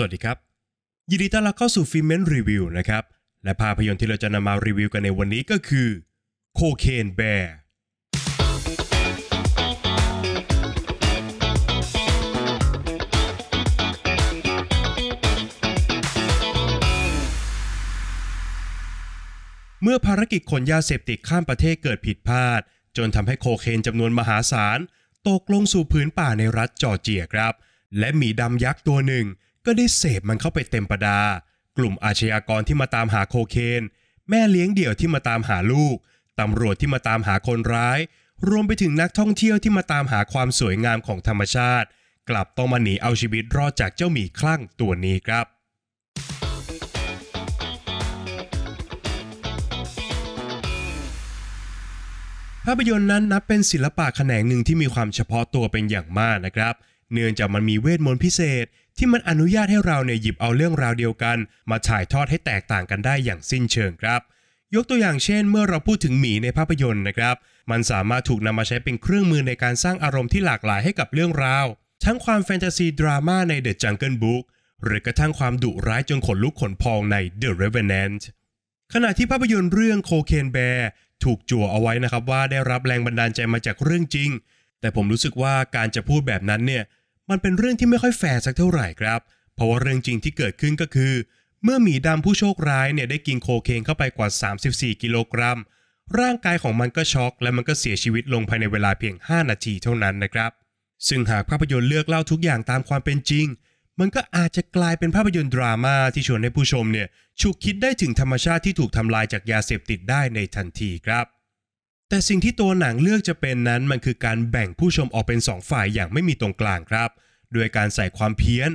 สวัสดีครับ ยินดีต้อนรับเข้าสู่ฟิเมนรีวิวนะครับ และภาพยนตร์ที่เราจะนำมารีวิวกันในวันนี้ก็คือโคเคนแบร์เมื่อภารกิจขนยาเสพติดข้ามประเทศเกิดผิดพลาด จนทำให้โคเคนจำนวนมหาศาล ตกลงสู่พื้นป่าในรัฐจอร์เจียครับ และหมีดำยักษ์ตัวหนึ่งก็ได้เสพมันเข้าไปเต็มประดา กลุ่มอาชญากรที่มาตามหาโคเคน แม่เลี้ยงเดี่ยวที่มาตามหาลูก ตำรวจที่มาตามหาคนร้าย รวมไปถึงนักท่องเที่ยวที่มาตามหาความสวยงามของธรรมชาติ กลับต้องมาหนีเอาชีวิตรอดจากเจ้าหมีคลั่งตัวนี้ครับ ภาพยนตร์นั้นนับเป็นศิลปะแขนงหนึ่งที่มีความเฉพาะตัวเป็นอย่างมากนะครับ เนื่องจากมันมีเวทมนต์พิเศษที่มันอนุญาตให้เราเนี่ยหยิบเอาเรื่องราวเดียวกัน มาถ่ายทอดให้แตกต่างกันได้อย่างสิ้นเชิงครับ ยกตัวอย่างเช่นเมื่อเราพูดถึงหมีในภาพยนตร์นะครับ มันสามารถถูกนำมาใช้เป็นเครื่องมือในการสร้างอารมณ์ที่หลากหลายให้กับเรื่องราว ทั้งความแฟนตาซีดราม่าใน The Jungle Book หรือกระทั่งความดุร้ายจนขนลุกขนพองใน The Revenant ขณะที่ภาพยนตร์เรื่องโคเคนแบร์ถูกจั่วเอาไว้นะครับว่าได้รับแรงบันดาลใจมาจากเรื่องจริง แต่ผมรู้สึกว่าการจะพูดแบบนั้นเนี่ยมันเป็นเรื่องที่ไม่ค่อยแฟร์สักเท่าไหร่ครับ เพราะว่าเรื่องจริงที่เกิดขึ้นก็คือ เมื่อหมีดาผู้โชคร้ายเนี่ยได้กินโคเคนเข้าไปกว่า 34 กิโลกรัม ร่างกายของมันก็ช็อกและมันก็เสียชีวิตลงภายในเวลาเพียง 5 นาทีเท่านั้นนะครับ ซึ่งหากภาพยนตร์เลือกเล่าทุกอย่างตามความเป็นจริง มันก็อาจจะกลายเป็นภาพยนตร์ดราม่าที่ชวนให้ผู้ชมเนี่ยฉุกคิดได้ถึงธรรมชาติที่ถูกทำลายจากยาเสพติดได้ในทันทีครับแต่สิ่งที่ตัวหนังเลือกจะเป็นนั้นมันคือการแบ่งผู้ชมออกเป็น 2 ฝ่ายอย่างไม่มีตรงกลางครับ โดยการใส่ความเพี้ยน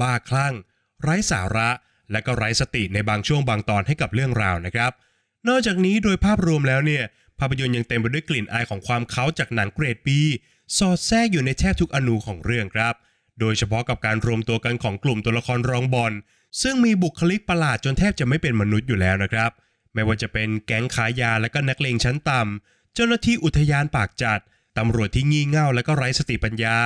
บ้าคลั่ง ไร้สาระ และก็ไร้สติในบางช่วงบางตอนให้กับเรื่องราวนะครับ นอกจากนี้โดยภาพรวมแล้วเนี่ยภาพยนตร์ยังเต็มไปด้วยกลิ่นอายของความเค้าจากหนังเกรดปีสอดแทรกอยู่ในแทบทุกอนูของเรื่องครับ โดยเฉพาะกับการรวมตัวกันของกลุ่มตัวละครรองบอล ซึ่งมีบุคลิกประหลาดจนแทบจะไม่เป็นมนุษย์อยู่แล้วนะครับ ไม่ว่าจะเป็นแก๊งขายยาและก็นักเลงชั้นต่ำเจ้าหน้าที่อุทยานปากจัด ตำรวจที่งี่เง่าและก็ไร้สติปัญญา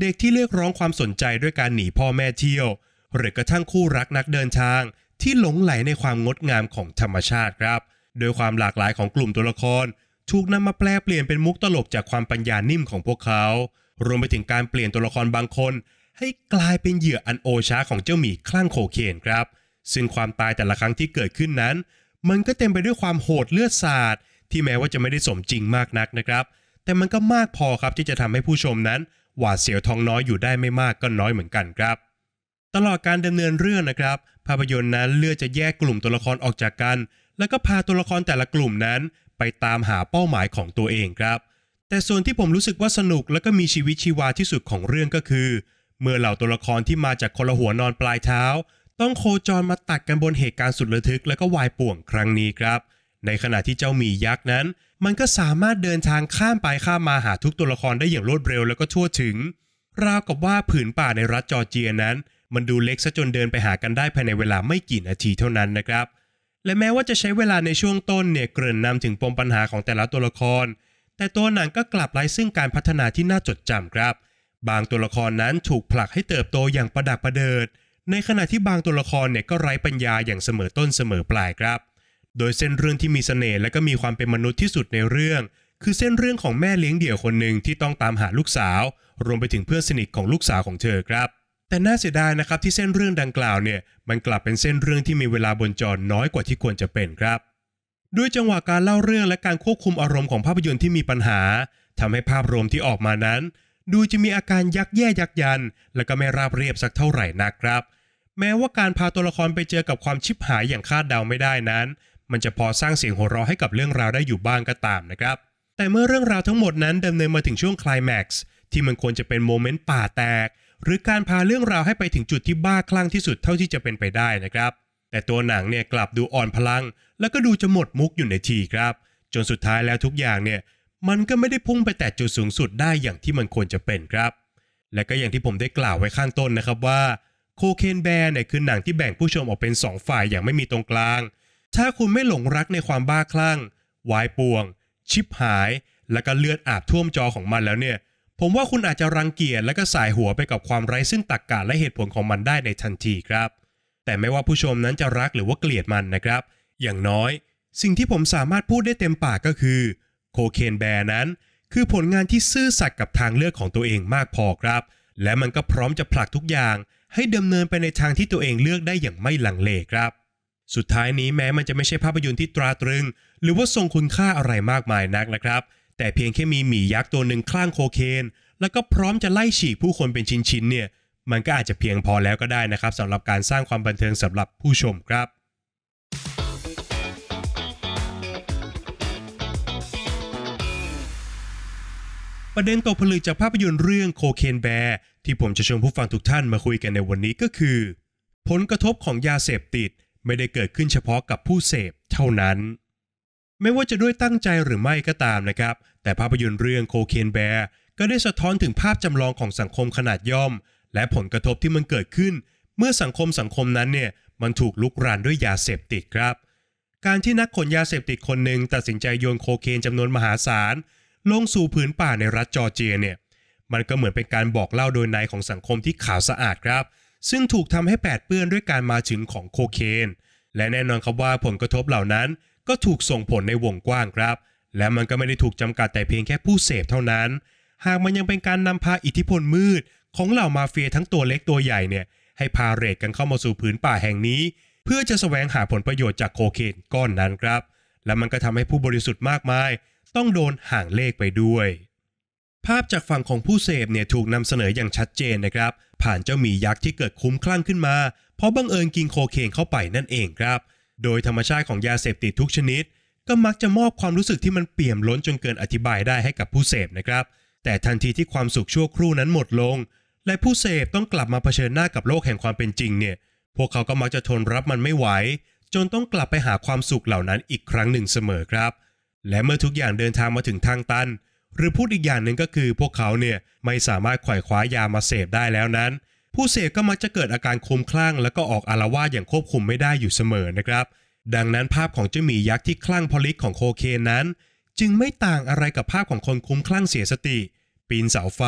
เด็กที่เรียกร้องความสนใจด้วยการหนีพ่อแม่เที่ยว หรือกระทั่งคู่รักนักเดินทาง ที่หลงไหลในความงดงามของธรรมชาติครับ โดยความหลากหลายของกลุ่มตัวละครถูกนำมาแปลเปลี่ยนเป็นมุกตลกจากความปัญญานิ่มของพวกเขา รวมไปถึงการเปลี่ยนตัวละครบางคน ให้กลายเป็นเหยื่ออันโอชาของเจ้าหมีคลั่งโคเคนครับ ซึ่งความตายแต่ละครั้งที่เกิดขึ้นนั้น มันก็เต็มไปด้วยความโหดเลือดสาดที่แม้ว่าจะไม่ได้สมจริงมากนักนะครับ แต่มันก็มากพอครับที่จะทำให้ผู้ชมนั้น หวาดเสียวท้องน้อยอยู่ได้ไม่มากก็น้อยเหมือนกันครับ ตลอดการดำเนินเรื่องนะครับ ภาพยนตร์นั้นเลือกจะแยกกลุ่มตัวละครออกจากกัน แล้วก็พาตัวละครแต่ละกลุ่มนั้น ไปตามหาเป้าหมายของตัวเองครับ แต่ส่วนที่ผมรู้สึกว่าสนุกและก็มีชีวิตชีวาที่สุดของเรื่องก็คือ เมื่อเหล่าตัวละครที่มาจากคนละหัวนอนปลายเท้า ต้องโคจรมาตัดกันบนเหตุการณ์สุดระทึกและก็วายป่วงครั้งนี้ครับในขณะที่เจ้าหมียักษ์นั้น มันก็สามารถเดินทางข้ามไปข้ามมาหาทุกตัวละครได้อย่างรวดเร็วแล้วก็ทั่วถึง ราวกับว่าผืนป่าในรัฐจอร์เจียนั้น มันดูเล็กซะจนเดินไปหากันได้ภายในเวลาไม่กี่นาทีเท่านั้นนะครับ และแม้ว่าจะใช้เวลาในช่วงต้นเนี่ยเกริ่นนำถึงปมปัญหาของแต่ละตัวละคร แต่ตัวหนังก็กลับไร้ซึ่งการพัฒนาที่น่าจดจำครับ บางตัวละครนั้นถูกผลักให้เติบโตอย่างประดักประเดิด ในขณะที่บางตัวละครเนี่ยก็ไร้ปัญญาอย่างเสมอต้นเสมอปลายครับโดยเส้นเรื่องที่มีสเสน่ห์และก็มีความเป็นมนุษย์ที่สุดในเรื่อง คือเส้นเรื่องของแม่เลี้ยงเดี่ยวคนหนึ่งที่ต้องตามหาลูกสาว รวมไปถึงเพื่อนสนิทของลูกสาวของเธอครับ แต่น่าเสียดายนะครับที่เส้นเรื่องดังกล่าวเนี่ยมันกลับเป็นเส้นเรื่องที่มีเวลาบนจอน้อยกว่าที่ควรจะเป็นครับ ด้วยจังหวะการเล่าเรื่องและการควบคุมอารมณ์ของภาพยนตร์ที่มีปัญหา ทำให้ภาพรวมที่ออกมานั้น ดูจะมีอาการยักแย่ยักยัน และก็ไม่ราบเรียบสักเท่าไหร่นักครับ แม้ว่าการพาตัวละครไปเจอกับความชิบหายอย่างคาดเดาไม่ได้นั้นมันจะพอสร้างเสียงหัวเราะให้กับเรื่องราวได้อยู่บ้างก็ตามนะครับ แต่เมื่อเรื่องราวทั้งหมดนั้นดาเนินมาถึงช่วงคลายแม็กซ์ที่มันควรจะเป็นโมเมนต์ป่าแตกหรือการพาเรื่องราวให้ไปถึงจุดที่บ้าคลั่งที่สุดเท่าที่จะเป็นไปได้นะครับ แต่ตัวหนังเนี่ย กลับดูอ่อนพลัง แล้วก็ดูจะหมดมุกอยู่ในทีครับ จนสุดท้ายแล้วทุกอย่างเนี่ย มันก็ไม่ได้พุ่งไปแต่จุดสูงสุดได้อย่างที่มันควรจะเป็นครับ และก็อย่างที่ผมได้กล่าวไว้ข้างต้นนะครับว่าโคเคนแบร์เนี่ยคือหนังที่แบ่งผู้ชมออกเป็น 2 ฝ่ายอย่างไม่มีตรงกลางถ้าคุณไม่หลงรักในความบ้าคลั่ง วายป่วง ชิบหาย แล้วก็เลือดอาบท่วมจอของมันแล้วเนี่ย ผมว่าคุณอาจจะรังเกียจและก็สายหัวไปกับความไร้ซึ่งตรรกกะและเหตุผลของมันได้ในทันทีครับ แต่ไม่ว่าผู้ชมนั้นจะรักหรือว่าเกลียดมันนะครับ อย่างน้อย สิ่งที่ผมสามารถพูดได้เต็มปากก็คือโคเคนแบร์นั้นคือผลงานที่ซื่อสัตย์กับทางเลือกของตัวเองมากพอครับ และมันก็พร้อมจะผลักทุกอย่าง ให้ดำเนินไปในทางที่ตัวเองเลือกได้อย่างไม่ลังเลครับสุดท้ายนี้แม้มันจะไม่ใช่ภาพยนตร์ที่ตราตรึง หรือว่าทรงคุณค่าอะไรมากมายนักนะครับ แต่เพียงแค่มีหมียักษ์ตัวหนึ่งคลั่งโคเคน แล้วก็พร้อมจะไล่ฉีกผู้คนเป็นชิ้นๆเนี่ยมันก็อาจจะเพียงพอแล้วก็ได้นะครับสำหรับการสร้างความบันเทิงสำหรับผู้ชมครับ ประเด็นตกผลึกจากภาพยนตร์เรื่องโคเคนแบร์ที่ผมจะชวนผู้ฟังทุกท่านมาคุยกันในวันนี้ก็คือ ผลกระทบของยาเสพติดไม่ได้เกิดขึ้นเฉพาะกับผู้เสพเท่านั้น ไม่ว่าจะด้วยตั้งใจหรือไม่ก็ตามนะครับ แต่ภาพยนตร์เรื่องโคเคนแบร์ ก็ได้สะท้อนถึงภาพจำลองของสังคมขนาดย่อม และผลกระทบที่มันเกิดขึ้น เมื่อสังคมสังคมนั้นเนี่ยมันถูกลุกรานด้วยยาเสพติดครับ การที่นักขนยาเสพติดคนหนึ่งตัดสินใจโยนโคเคนจำนวนมหาศาลลงสู่ผืนป่าในรัฐจอร์เจียเนี่ยมันก็เหมือนเป็นการบอกเล่าโดยในของสังคมที่ขาวสะอาดครับซึ่งถูกทำให้แปดเปื้อนด้วยการมาถึงของโคเคน และแน่นอนครับว่าผลกระทบเหล่านั้นก็ถูกส่งผลในวงกว้างครับ และมันก็ไม่ได้ถูกจำกัดแต่เพียงแค่ผู้เสพเท่านั้น หากมันยังเป็นการนำพาอิทธิพลมืด ของเหล่ามาเฟียทั้งตัวเล็กตัวใหญ่เนี่ยให้พาเรดกันเข้ามาสู่พื้นป่าแห่งนี้ เพื่อจะสแสวงหาผลประโยชน์จากโคเคนก้อนนั้นครับ และมันก็ทำให้ผู้บริสุทธิ์มากมาย ต้องโดนห่างเลขไปด้วยภาพจากฝั่งของผู้เสพเนี่ย ถูกนำเสนออย่างชัดเจนนะครับ ผ่านเจ้าหมียักษ์ที่เกิดคุ้มคลั่งขึ้นมาเพราะบังเอิญกินโคเคนเข้าไปนั่นเองครับ โดยธรรมชาติของยาเสพติดทุกชนิด ก็มักจะมอบความรู้สึกที่มันเปี่ยมล้นจนเกินอธิบายได้ให้กับผู้เสพนะครับ แต่ทันทีที่ความสุขชั่วครู่นั้นหมดลง และผู้เสพต้องกลับมาเผชิญหน้ากับโลกแห่งความเป็นจริงเนี่ยพวกเขาก็มักจะทนรับมันไม่ไหว จนต้องกลับไปหาความสุขเหล่านั้นอีกครั้งหนึ่งเสมอครับ และเมื่อทุกอย่างเดินทางมาถึงทางตันหรือ พูดอีกอย่างหนึ่งก็คือพวกเขาเนี่ยไม่สามารถไขว่คว้ายามาเสพได้แล้วนั้น ผู้เสพก็มักจะเกิดอาการคลุมคลั่งแล้วก็ออกอารวาสอย่างควบคุมไม่ได้อยู่เสมอนะครับ ดังนั้นภาพของเจ้าหมียักษ์ที่คลั่งพลิกของโคเคนนั้น จึงไม่ต่างอะไรกับภาพของคนคลุมคลั่งเสียสติ ปีนเสาไฟ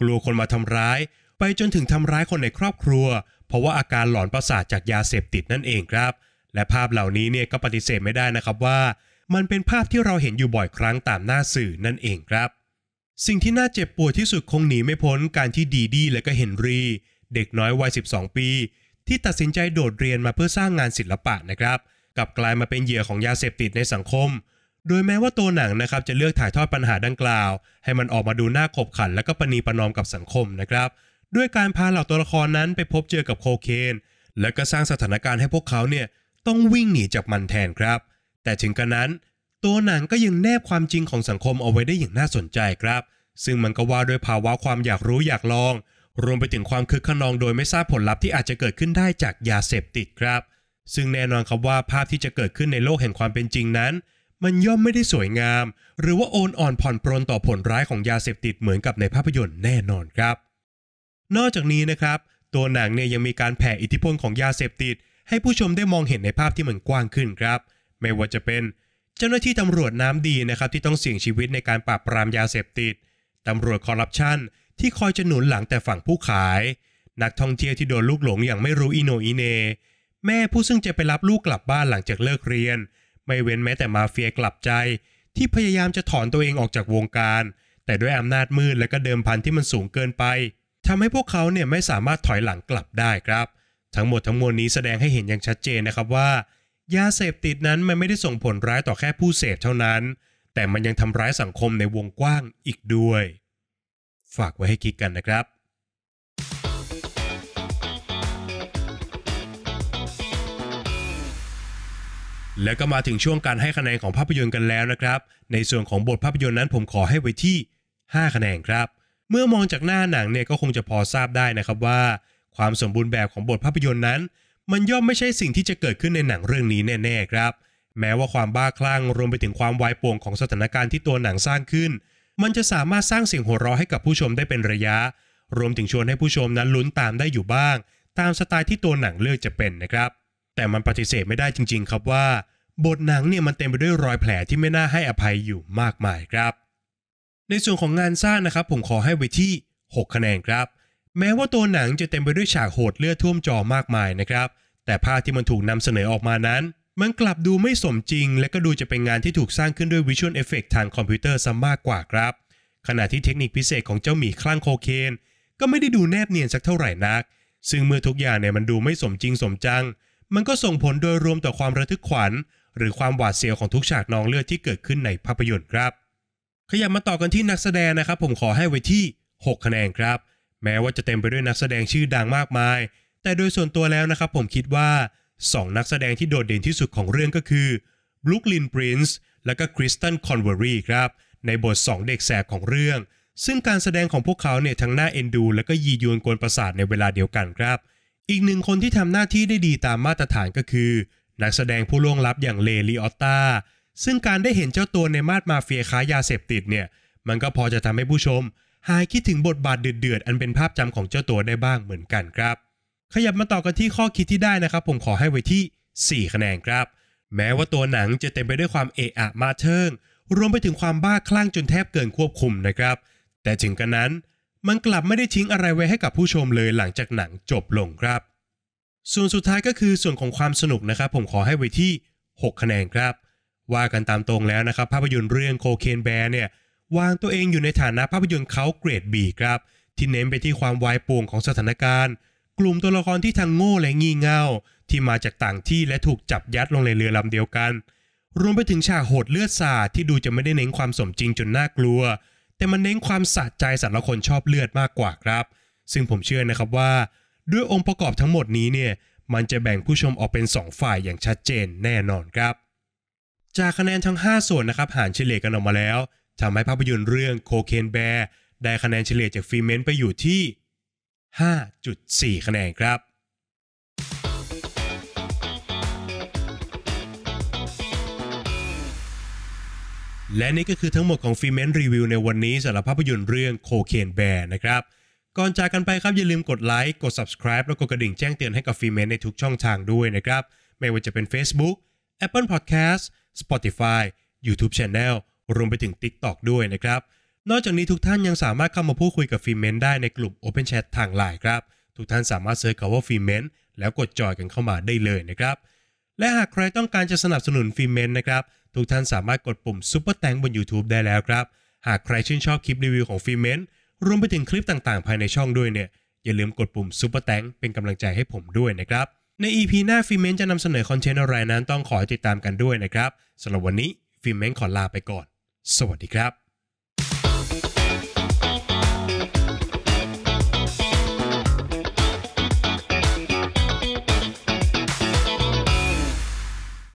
กลัวคนมาทำร้าย ไปจนถึงทำร้ายคนในครอบครัว เพราะว่าอาการหลอนประสาทจากยาเสพติดนั่นเองครับ และภาพเหล่านี้เนี่ยก็ปฏิเสธไม่ได้นะครับว่ามันเป็นภาพที่เราเห็นอยู่บ่อยครั้งตามหน้าสื่อนั่นเองครับ สิ่งที่น่าเจ็บปวดที่สุดคงหนีไม่พ้นการที่ดีดีและก็เฮนรีเด็กน้อยวัย12 ปี ที่ตัดสินใจโดดเรียนมาเพื่อสร้างงานศิลปะนะครับกลับกลายมาเป็นเหยื่อของยาเสพติดในสังคม โดยแม้ว่าตัวหนังนะครับจะเลือกถ่ายทอดปัญหาดังกล่าว ให้มันออกมาดูน่าขบขัน และก็ปณีประนอมกับสังคมนะครับ ด้วยการพาเหล่าตัวละครนั้นไปพบเจอกับโคเคนและก็สร้างสถานการณ์ให้พวกเขาเนี่ยต้องวิ่งหนีจากมันแทนครับแต่ถึงกระนั้น ตัวหนังก็ยังแนบความจริงของสังคมเอาไว้ได้อย่างน่าสนใจครับ ซึ่งมันก็ว่าด้วยภาวะความอยากรู้อยากลอง รวมไปถึงความคึกขนองโดยไม่ทราบผลลัพธ์ที่อาจจะเกิดขึ้นได้จากยาเสพติดครับ ซึ่งแน่นอนครับ ว่าภาพที่จะเกิดขึ้นในโลกแห่งความเป็นจริงนั้น มันย่อมไม่ได้สวยงาม หรือว่าโอนอ่อนผ่อนปรนต่อผลร้ายของยาเสพติดเหมือนกับในภาพยนตร์แน่นอนครับ นอกจากนี้นะครับ ตัวหนังเนี่ยยังมีการแผ่อิทธิพลของยาเสพติด ให้ผู้ชมได้มองเห็นในภาพที่มันกว้างขึ้นครับไม่ว่าจะเป็น เจ้าหน้าที่ตำรวจน้ำดีนะครับที่ต้องเสี่ยงชีวิตในการปราบปรามยาเสพติดตำรวจคอร์รัปชันที่คอยจะหนุนหลังแต่ฝั่งผู้ขาย นักท่องเที่ยวที่โดนลูกหลงอย่างไม่รู้อิโนอิเน แม่ผู้ซึ่งจะไปรับลูกกลับบ้านหลังจากเลิกเรียน ไม่เว้นแม้แต่มาเฟียกลับใจ ที่พยายามจะถอนตัวเองออกจากวงการ แต่ด้วยอำนาจมืดและก็เดิมพันที่มันสูงเกินไปทำให้พวกเขาเนี่ยไม่สามารถถอยหลังกลับได้ครับ ทั้งหมดทั้งมวลนี้แสดงให้เห็นอย่างชัดเจนนะครับว่ายาเสพติดนั้น มันไม่ได้ส่งผลร้ายต่อแค่ผู้เสพเท่านั้น แต่มันยังทำร้ายสังคมในวงกว้างอีกด้วย ฝากไว้ให้คิดกันนะครับ แล้วก็มาถึงช่วงการให้คะแนนของภาพยนตร์กันแล้วนะครับ ในส่วนของบทภาพยนตร์นั้นผมขอให้ไว้ที่5คะแนนครับ เมื่อมองจากหน้าหนังเนี่ยก็คงจะพอทราบได้นะครับว่า ความสมบูรณ์แบบของบทภาพยนตร์นั้นมันย่อมไม่ใช่สิ่งที่จะเกิดขึ้นในหนังเรื่องนี้แน่ๆครับ แม้ว่าความบ้าคลั่งรวมไปถึงความวายป่วงของสถานการณ์ที่ตัวหนังสร้างขึ้น มันจะสามารถสร้างเสียงหัวเราะให้กับผู้ชมได้เป็นระยะ รวมถึงชวนให้ผู้ชมนั้นลุ้นตามได้อยู่บ้าง ตามสไตล์ที่ตัวหนังเลือกจะเป็นนะครับ แต่มันปฏิเสธไม่ได้จริง ๆ ครับว่าบทหนังเนี่ยมันเต็มไปด้วยรอยแผลที่ไม่น่าให้อภัยอยู่มากมายครับ ในส่วนของงานสร้างนะครับผมขอให้ไว้ที่6คะแนนครับแม้ว่าตัวหนังจะเต็มไปด้วยฉากโหดเลือดท่วมจอมากมายนะครับ แต่ภาพที่มันถูกนำเสนอออกมานั้น มันกลับดูไม่สมจริง และก็ดูจะเป็นงานที่ถูกสร้างขึ้นด้วยวิชวลเอฟเฟกทางคอมพิวเตอร์ซะมากกว่าครับ ขณะที่เทคนิคพิเศษของเจ้าหมีคลั่งโคเคน ก็ไม่ได้ดูแนบเนียนสักเท่าไหร่นัก ซึ่งเมื่อทุกอย่างเนี่ยมันดูไม่สมจริงสมจัง มันก็ส่งผลโดยรวมต่อความระทึกขวัญ หรือความหวาดเสียวของทุกฉากนองเลือดที่เกิดขึ้นในภาพยนตร์ครับ ขยับมาต่อกันที่นักแสดงนะครับ ผมขอให้ไว้ที่6คะแนนครับแม้ว่าจะเต็มไปด้วยนักแสดงชื่อดังมากมาย แต่โดยส่วนตัวแล้วนะครับผมคิดว่า 2 นักแสดงที่โดดเด่นที่สุดของเรื่องก็คือบลูคลินปรินซ์และก็คริสตันคอนเวอรีครับ ในบท 2 เด็กแสบของเรื่อง ซึ่งการแสดงของพวกเขาเนี่ยทั้งหน้าเอ็นดูและก็ยียวนกวนประสาทในเวลาเดียวกันครับ อีกหนึ่งคนที่ทำหน้าที่ได้ดีตามมาตรฐานก็คือนักแสดงผู้ล่วงลับอย่างเลลีออตตาซึ่งการได้เห็นเจ้าตัวในมาดมาเฟียค้ายาเสพติดเนี่ยมันก็พอจะทำให้ผู้ชมหายคิดถึงบทบาทเดือดๆ อันเป็นภาพจำของเจ้าตัวได้บ้างเหมือนกันครับ ขยับมาต่อกันที่ข้อคิดที่ได้นะครับ ผมขอให้ไว้ที่ 4 คะแนนครับ แม้ว่าตัวหนังจะเต็มไปด้วยความเอะอะมาเทิงรวมไปถึงความบ้าคลั่งจนแทบเกินควบคุมนะครับ แต่ถึงกระนั้นมันกลับไม่ได้ทิ้งอะไรไว้ให้กับผู้ชมเลยหลังจากหนังจบลงครับ ส่วนสุดท้ายก็คือส่วนของความสนุกนะครับ ผมขอให้ไว้ที่ 6 คะแนนครับ ว่ากันตามตรงแล้วนะครับ ภาพยนตร์เรื่องโคเคนแบร์เนี่ยวางตัวเองอยู่ในฐานะภาพยนตร์เขาเกรดบีครับ ที่เน้นไปที่ความวายป่วงของสถานการณ์ กลุ่มตัวละครที่ทั้งโง่และงี่เง่าที่มาจากต่างที่และถูกจับยัดลงในเรือลำเดียวกัน รวมไปถึงฉากโหดเลือดสาดที่ดูจะไม่ได้เน้นความสมจริงจนน่ากลัว แต่มันเน้นความสะใจสตวรละคนชอบเลือดมากกว่าครับ ซึ่งผมเชื่อนะครับว่า ด้วยองค์ประกอบทั้งหมดนี้เนี่ย มันจะแบ่งผู้ชมออกเป็น2ฝ่ายอย่างชัดเจนแน่นอนครับ จากคะแนนทั้ง 5 ส่วนนะครับหารเฉลี่ยกันออกมาแล้วทำให้ภาพยนตร์เรื่องโคเคนแบร์ ได้คะแนนเฉลี่ยจากฟีเมนไปอยู่ที่ 5.4 คะแนนครับ และนี่ก็คือทั้งหมดของฟีเมนรีวิวในวันนี้สำหรับภาพยนตร์เรื่องโคเคนแบร์นะครับ ก่อนจากกันไปครับ อย่าลืมกดไลค์กด subscribe แล้วกดกระดิ่งแจ้งเตือนให้กับฟีเมนในทุกช่องทางด้วยนะครับ ไม่ว่าจะเป็น Facebook Apple Podcast Spotify YouTube Channel รวมไปถึง t i k t o กด้วยนะครับ นอกจากนี้ทุกท่านยังสามารถเข้ามาพูดคุยกับฟิเมนได้ในกลุ่ม Open Chat ทางไลน์ครับ ทุกท่านสามารถเซิร์ชคำว่าฟิเมนแล้วกดจอยกันเข้ามาได้เลยนะครับ และหากใครต้องการจะสนับสนุนฟิเมนนะครับ ทุกท่านสามารถกดปุ่มซุปเปอร์แตงบน YouTube ได้แล้วครับ หากใครชื่นชอบคลิปรีวิวของฟิเมนรวมไปถึงคลิปต่างๆภายในช่องด้วยเนี่ยอย่าลืมกดปุ่มซุปเปอร์แตงเป็นกำลังใจให้ผมด้วยนะครับ ใน EP หน้าฟิเมนจะนำเสนอคอนเทนต์อะไรนั้นต้องขอติดตามกันด้วยนะครับสำหรับวันนี้ฟีเมนขอลาไปก่อนสวัสดีครับ